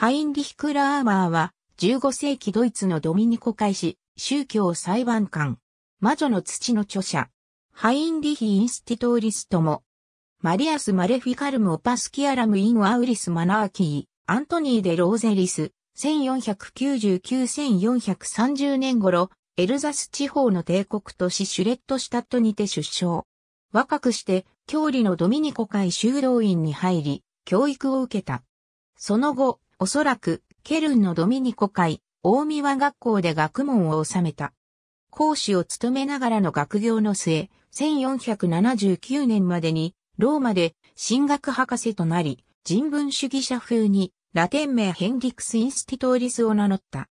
ハインリヒク・ラーマーは、15世紀ドイツのドミニコ会士、宗教裁判官、魔女の土の著者、ハインリヒ・インスティトーリストも、マリアス・マレフィカルム・オパスキアラム・イン・アウリス・マナーキー、アントニー・デ・ローゼリス、1499-1430年頃、エルザス地方の帝国都市シュレットシュタットにて出生。若くして、教理のドミニコ会修道院に入り、教育を受けた。その後、おそらく、ケルンのドミニコ会、大宮和学校で学問を収めた。講師を務めながらの学業の末、1479年までに、ローマで神学博士となり、人文主義者風に、ラテン名ヘンリクス・インスティトーリスを名乗った。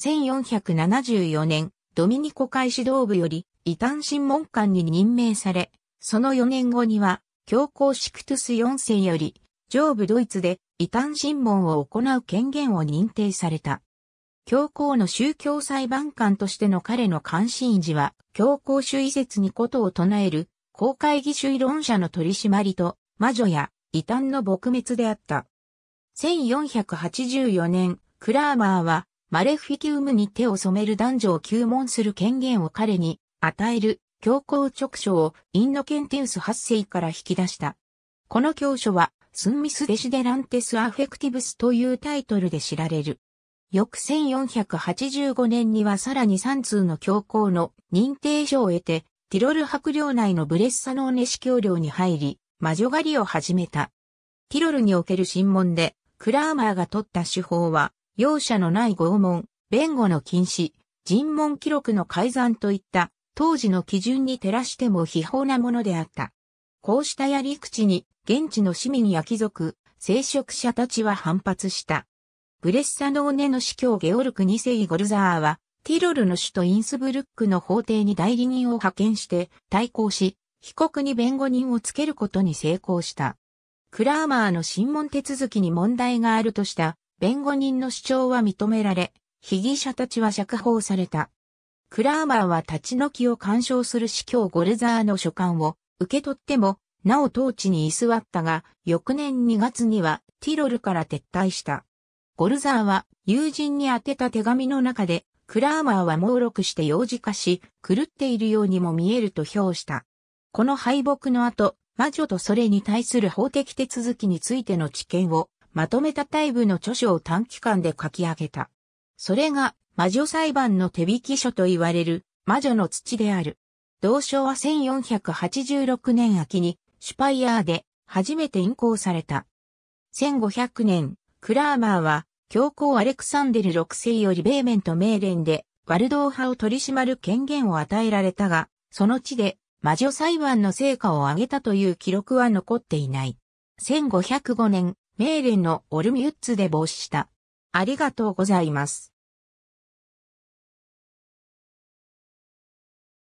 1474年、ドミニコ会指導部より、異端審問官に任命され、その4年後には、教皇シクトゥス4世より、上部ドイツで異端審問を行う権限を認定された。教皇の宗教裁判官としての彼の関心事は、教皇主義説にことを唱える、公会議主義論者の取り締まりと、魔女や異端の撲滅であった。1484年、クラーマーは、マレフィキウムに手を染める男女を求問する権限を彼に与える教皇直書をインノケンテウス8世から引き出した。この教書はスンミス・デシデランテス・アフェクティブスというタイトルで知られる。翌1485年にはさらに3通の教皇の認定書を得て、ティロル白領内のブレッサノーネ司教領に入り、魔女狩りを始めた。ティロルにおける審問で、クラーマーが取った手法は、容赦のない拷問、弁護の禁止、尋問記録の改ざんといった当時の基準に照らしても秘法なものであった。こうしたやり口に現地の市民や貴族、聖職者たちは反発した。ブレッサノーネの司教ゲオルク2世ゴルザーは、ティロルの首都インスブルックの法廷に代理人を派遣して対抗し、被告に弁護人をつけることに成功した。クラーマーの審問手続きに問題があるとした弁護人の主張は認められ、被疑者たちは釈放された。クラーマーは立ち退きを干渉する司教ゴルザーの書簡を受け取ってもなお当地に居座ったが、翌年2月にはティロルから撤退した。ゴルザーは友人に宛てた手紙の中で、クラーマーは猛録して幼児化し、狂っているようにも見えると評した。この敗北の後、魔女とそれに対する法的手続きについての知見を、まとめたタイ部の著書を短期間で書き上げた。それが、魔女裁判の手引き書と言われる、魔女の土である。同書は1486年秋にシュパイヤーで初めて引行された。1500年、クラーマーは、教皇アレクサンデル6世よりベーメンとメーレンで、ワルドー派を取り締まる権限を与えられたが、その地で魔女裁判の成果を上げたという記録は残っていない。1505年、メーレンのオルミュッツで止した。ありがとうございます。